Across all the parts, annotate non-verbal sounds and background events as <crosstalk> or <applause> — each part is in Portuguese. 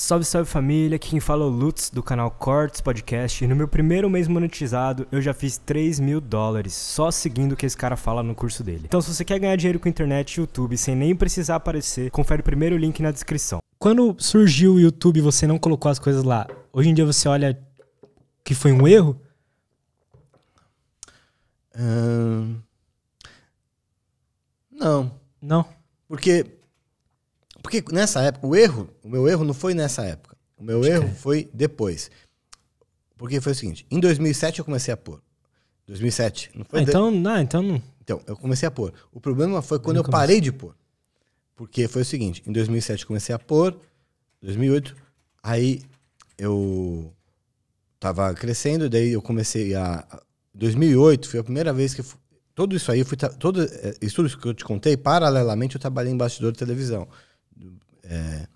Salve, salve família, aqui quem fala é o Lutz do canal Cortes Podcast e no meu primeiro mês monetizado eu já fiz 3 mil dólares só seguindo o que esse cara fala no curso dele. Então se você quer ganhar dinheiro com internet e YouTube sem nem precisar aparecer, confere o primeiro link na descrição. Quando surgiu o YouTube você não colocou as coisas lá, hoje em dia você olha que foi um erro? Não. Não? Porque porque nessa época, o erro, o meu erro não foi nessa época. O meu erro é. foi depois. Porque foi o seguinte, em 2007 eu comecei a pôr. 2007, não foi? Ah, de... então, não, então não. Então, eu comecei a pôr. O problema foi quando eu, eu parei de pôr. Porque foi o seguinte, em 2007 comecei a pôr, 2008, aí eu tava crescendo, daí eu comecei a 2008 foi a primeira vez que fui... tudo isso aí fui todo isso eh, que eu te contei paralelamente eu trabalhei em bastidor de televisão é,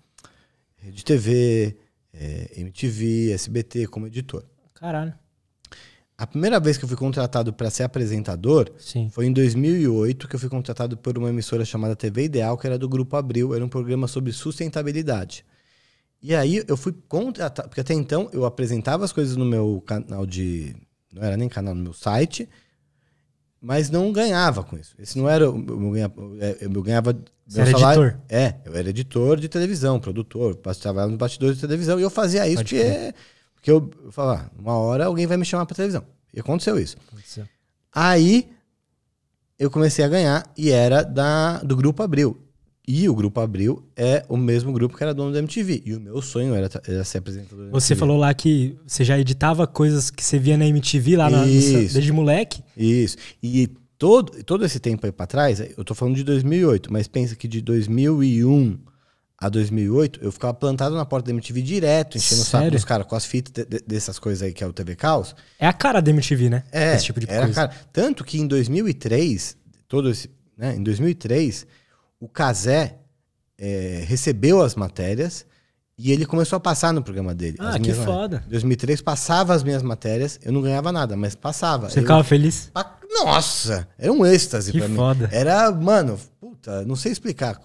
Rede TV, é, MTV, SBT como editor. Caralho. A primeira vez que eu fui contratado para ser apresentador Sim. foi em 2008, que eu fui contratado por uma emissora chamada TV Ideal, que era do Grupo Abril, era um programa sobre sustentabilidade. E aí eu fui contratado, porque até então eu apresentava as coisas no meu canal de. Não era nem canal, no meu site, mas não ganhava com isso. Esse não era. É, eu ganhava. Eu ganhava Você era salário, editor? É, eu era editor de televisão, produtor, trabalhava nos bastidores de televisão. E eu fazia isso porque, porque eu, eu falava, ah, uma hora alguém vai me chamar para televisão. E aconteceu isso. Aconteceu. Aí eu comecei a ganhar e era da, do Grupo Abril. E o grupo Abril é o mesmo grupo que era dono da MTV. E o meu sonho era, era ser apresentador. Você falou lá que você já editava coisas que você via na MTV lá na, Isso. desde moleque. Isso. E todo, todo esse tempo aí pra trás, eu tô falando de 2008, mas pensa que de 2001 a 2008, eu ficava plantado na porta da MTV direto, enchendo Sério? o saco dos caras com as fitas de, de, dessas coisas aí que é o TV Caos. É a cara da MTV, né? É, Esse tipo de coisa. Cara. Tanto que em 2003, todo esse... Né, em 2003 o Casé é, recebeu as matérias e ele começou a passar no programa dele. Ah, que foda. Em 2003, passava as minhas matérias. Eu não ganhava nada, mas passava. Você eu, ficava feliz? Pa... Nossa! Era um êxtase que pra foda. mim. Era, mano, puta, não sei explicar.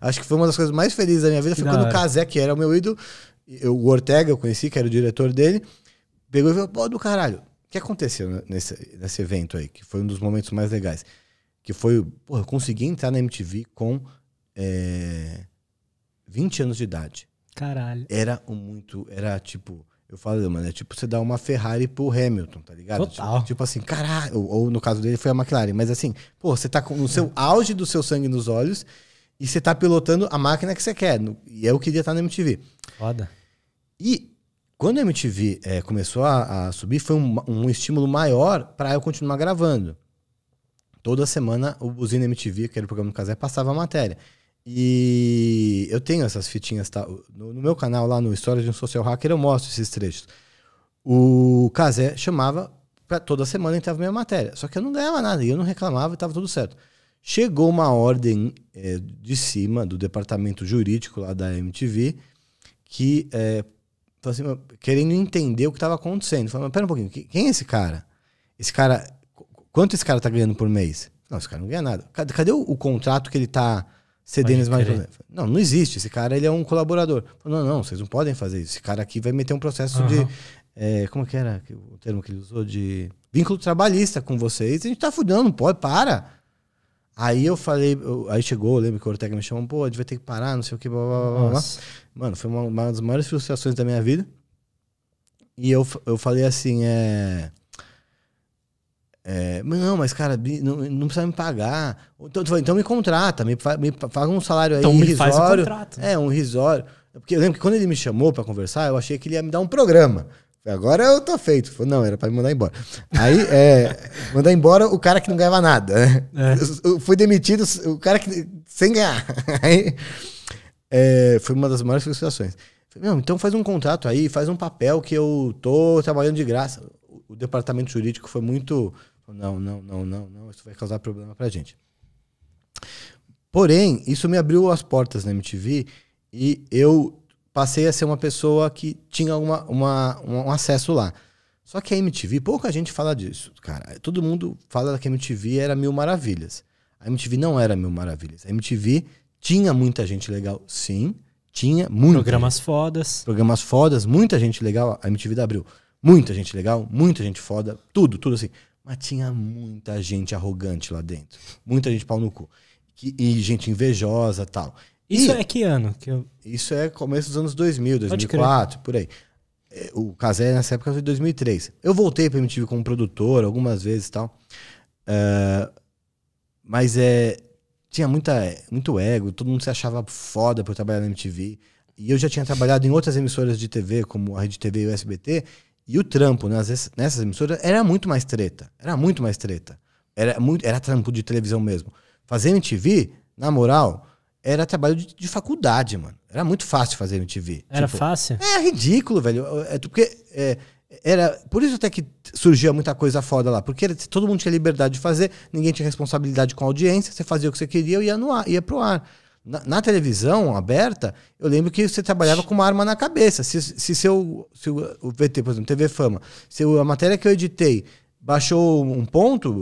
acho que foi uma das coisas mais felizes da minha vida. Que foi quando o Kazé, que era o meu ídolo, eu, o Ortega, eu conheci, que era o diretor dele, pegou e falou: pô, do caralho. O que aconteceu nesse, nesse evento aí? Que foi um dos momentos mais legais que foi. Porra, eu consegui entrar na MTV com é, 20 anos de idade. Caralho. Era um muito. Era tipo. Eu falo, mano, é tipo você dar uma Ferrari pro Hamilton, tá ligado? Tipo, Total. Tipo, tipo assim, caralho. Ou, ou, no caso dele foi a McLaren. Mas assim, pô, você tá com, o seu auge do seu sangue nos olhos e você tá pilotando a máquina que você quer. No, e eu queria estar na MTV. Foda. E quando a MTV é, começou a, a, subir, foi um, um estímulo maior para eu continuar gravando toda semana o Buzina MTV, que era o programa do Casé, passava a matéria. E eu tenho essas fitinhas, tá? No, no, meu canal lá no História de um Social Hacker eu mostro esses trechos. O Casé chamava pra, toda semana entrava minha matéria. Só que eu não ganhava nada, e eu não reclamava e tava tudo certo. Chegou uma ordem é, de cima do departamento jurídico lá da MTV que é, assim, querendo entender o que estava acontecendo. falou: pera um pouquinho, quem é esse cara? Esse cara Quanto esse cara tá ganhando por mês? Não, esse cara não ganha nada. Cadê, cadê o, o, contrato que ele tá cedendo as margens? Não, não existe. Esse cara ele é um colaborador. Não, não, vocês não podem fazer isso. Esse cara aqui vai meter um processo uhum. de. Eh, é, como que era o termo que ele usou? De vínculo trabalhista com vocês. A gente tá fudendo, não pode, para. Aí eu falei, eu, aí chegou, eu lembro que o Ortega me chamou, pô, devia ter que parar, não sei o que, blá, blá, blá, blá. Mano, foi uma, uma das maiores frustrações da minha vida. E eu, eu falei assim, é. É, não, mas cara, não, não, precisa me pagar. Então, então me contrata, me, me paga um salário aí então, faz Um contrato, É, um risório é Porque eu lembro que quando ele me chamou para conversar, eu achei que ele ia me dar um programa. Agora eu tô feito. Falei, não, era para me mandar embora. Aí, é, <laughs> mandar embora o cara que não ganhava nada. Né? É. Eu fui demitido o cara que, sem ganhar. <laughs> Aí, é, foi uma das maiores frustrações. Falei, não, então faz um contrato aí, faz um papel que eu tô trabalhando de graça. O departamento jurídico foi muito Tipo, não, não, não, não, não, isso vai causar problema pra gente. Porém, isso me abriu as portas na MTV e eu passei a ser uma pessoa que tinha uma, uma, um acesso lá. Só que a MTV, pouca gente fala disso, cara. Todo mundo fala que a MTV era mil maravilhas. A MTV não era mil maravilhas. A MTV tinha muita gente legal, sim. Tinha muito Programas gente. fodas. Programas fodas, muita gente legal. A MTV da Abril. Muita gente legal, muita gente foda, tudo, tudo assim. Mas tinha muita gente arrogante lá dentro. Muita gente pau no cu. Que, e gente invejosa tal. Isso e, é que ano? Que eu... Isso é começo dos anos 2000, 2004, por aí. É, o Casé nessa época foi 2003. Eu voltei para MTV como produtor algumas vezes e tal. Uh, mas é, tinha muita, muito ego, todo mundo se achava foda por trabalhar na MTV. E eu já tinha trabalhado em outras emissoras de TV, como a Rede TV e o SBT, e o trampo né, vezes, nessas emissoras era muito mais treta. Era muito mais treta. Era, muito, era trampo de televisão mesmo. Fazer MTV, na moral, era trabalho de, de, faculdade, mano. Era muito fácil fazer MTV. Era tipo, fácil? É ridículo, velho. É, porque é, era. Por isso até que surgia muita coisa foda lá. Porque era, todo mundo tinha liberdade de fazer, ninguém tinha responsabilidade com a audiência, você fazia o que você queria e ia, no ar, ia pro ar. Na, televisão aberta, eu lembro que você trabalhava com uma arma na cabeça. Se, se seu. Se o, o VT, por exemplo, TV Fama, se a matéria que eu editei baixou um ponto,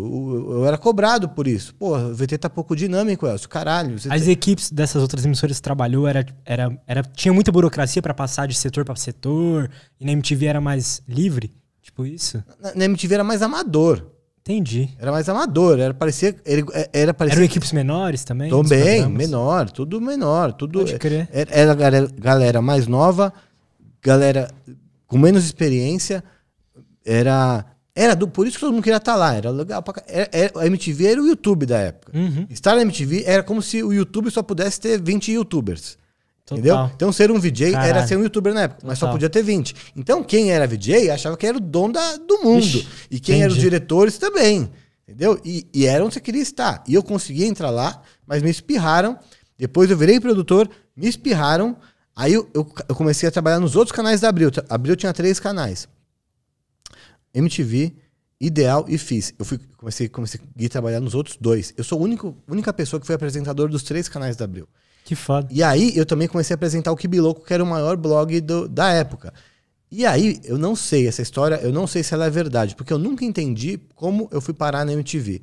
eu era cobrado por isso. Pô, o VT tá pouco dinâmico, Elcio, caralho. As tem... equipes dessas outras emissoras que trabalhou, era, era, era, tinha muita burocracia para passar de setor para setor, e na MTV era mais livre? Tipo isso? Na, na, MTV era mais amador. Entendi. Era mais amador, era parecia. Ele, é, era parecia Eram equipes menores também? Também, menor, tudo menor. Tudo, Pode crer. É, era, era galera mais nova, galera com menos experiência. Era. Era do, por isso que todo mundo queria estar tá lá. Era legal pra, era, era, A MTV era o YouTube da época. Uhum. Estar na MTV era como se o YouTube só pudesse ter 20 youtubers. Total. Entendeu? Então, ser um VJ Caralho. era ser um youtuber na época, mas só podia ter 20. Então, quem era VJ achava que era o dono da, do mundo. Ixi, e quem entendi. era os diretores também. Entendeu? E, e era onde você queria estar. E eu consegui entrar lá, mas me espirraram. Depois eu virei produtor, me espirraram. Aí eu, eu, eu comecei a trabalhar nos outros canais da Abril. Abril tinha três canais: MTV, Ideal e Fiz. Eu fui, comecei, comecei a trabalhar nos outros dois. Eu sou a única pessoa que foi apresentador dos três canais da Abril. Que foda. E aí eu também comecei a apresentar o Kibiloco, que era o maior blog do, da época. E aí, eu não sei, essa história, eu não sei se ela é verdade, porque eu nunca entendi como eu fui parar na MTV.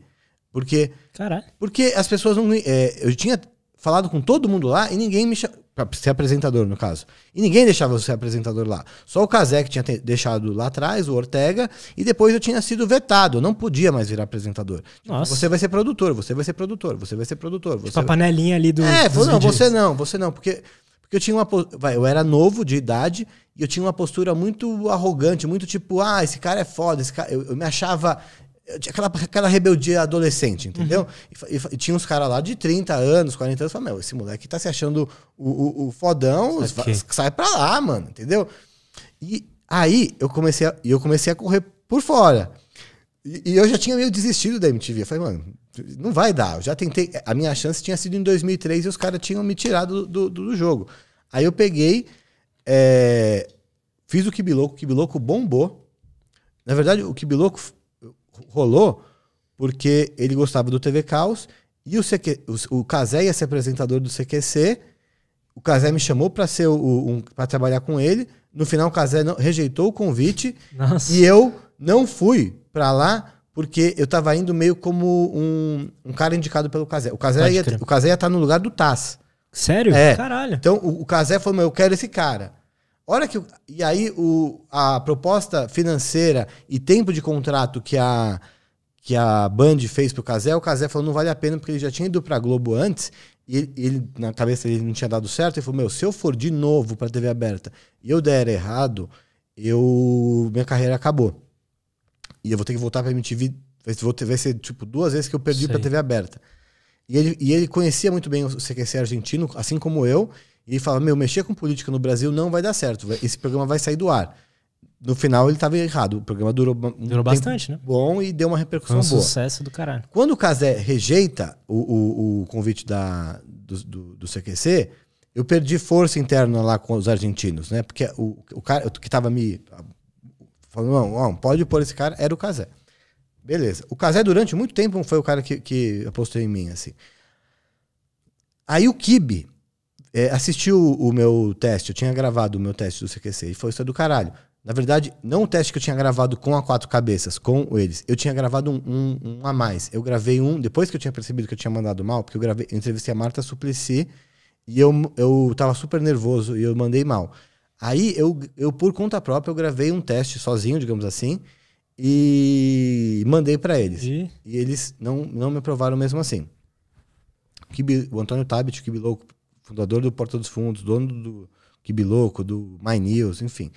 Porque. Caralho. Porque as pessoas não. É, eu tinha falado com todo mundo lá e ninguém me chamava. ser apresentador, no caso. E ninguém deixava eu ser apresentador lá. Só o Kazé que tinha deixado lá atrás, o Ortega, e depois eu tinha sido vetado. Eu não podia mais virar apresentador. Tipo, Nossa. Você vai ser produtor, você vai ser produtor, você vai ser produtor. Tipo você tipo vai... a panelinha ali do. É, não, você não, você não, porque. Porque eu tinha uma. Vai, eu era novo de idade e eu tinha uma postura muito arrogante, muito tipo, ah, esse cara é foda, esse cara. Eu, eu me achava Aquela, aquela rebeldia adolescente, entendeu? Uhum. E, e, tinha uns caras lá de 30 anos, 40 anos, falando, meu, esse moleque tá se achando o, o, o fodão, sai pra lá, mano, entendeu? E aí eu comecei a, eu comecei a correr por fora. E, e eu já tinha meio desistido da MTV. Eu falei, mano, não vai dar. Eu já tentei. A minha chance tinha sido em 2003 e os caras tinham me tirado do, do, do, jogo. Aí eu peguei, é, fiz o Kibiloco, o Kibiloco bombou. Na verdade, o Kibiloco rolou porque ele gostava do TV Caos e o, CQ, o, o ia ser apresentador do CQC. O Cazé me chamou para ser o, um, para trabalhar com ele. No final, o Cazé não, rejeitou o convite Nossa. e eu não fui para lá porque eu tava indo meio como um, um cara indicado pelo Cazé. O Cazé ia estar tá no lugar do Taz. Sério? É. Caralho. Então o, o falou: eu quero esse cara. Olha que. E aí o, a proposta financeira e tempo de contrato que a, que a Band fez pro Casé, o Casé falou não vale a pena porque ele já tinha ido pra Globo antes e ele, ele na cabeça dele não tinha dado certo. Ele falou: Meu, se eu for de novo pra TV aberta e eu der errado, eu minha carreira acabou. E eu vou ter que voltar pra MTV. vai ser tipo duas vezes que eu perdi Sei. pra TV aberta. E ele, e ele conhecia muito bem o CQC argentino, assim como eu e fala: Meu, mexer com política no Brasil não vai dar certo, esse programa vai sair do ar. No final ele estava errado, o programa durou, durou bastante, né? Bom e deu uma repercussão um boa. sucesso do caralho. Quando o Casé rejeita o, o, o, convite da, do, do, do CQC, eu perdi força interna lá com os argentinos, né? Porque o, o cara que estava me falando, não, não, pode pôr esse cara, era o Casé. Beleza. O Casé, durante muito tempo, foi o cara que, que apostou em mim, assim. Aí o Kibe, é, assistiu o meu teste, eu tinha gravado o meu teste do CQC e foi isso do caralho. Na verdade, não o teste que eu tinha gravado com a quatro cabeças, com eles. Eu tinha gravado um, um, um a mais. Eu gravei um, depois que eu tinha percebido que eu tinha mandado mal, porque eu gravei, eu entrevistei a Marta Suplicy e eu, eu tava super nervoso e eu mandei mal. Aí eu, eu, por conta própria, eu gravei um teste sozinho, digamos assim, e mandei para eles. E? e? eles não, não me aprovaram mesmo assim. O Antônio Tabit, o Kibi Louco, fundador do Porta dos Fundos, dono do Kibiloco, do My News, enfim.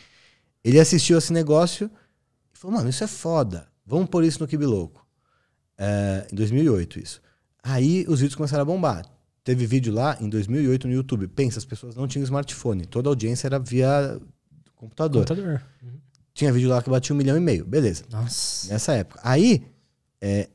Ele assistiu esse negócio e falou: mano, isso é foda, vamos pôr isso no Kibiloco. É, em 2008, isso. Aí os vídeos começaram a bombar. Teve vídeo lá em 2008 no YouTube. Pensa, as pessoas não tinham smartphone, toda a audiência era via computador. computador. Uhum. Tinha vídeo lá que batia um milhão e meio, beleza. Nossa. Nessa época. Aí, é,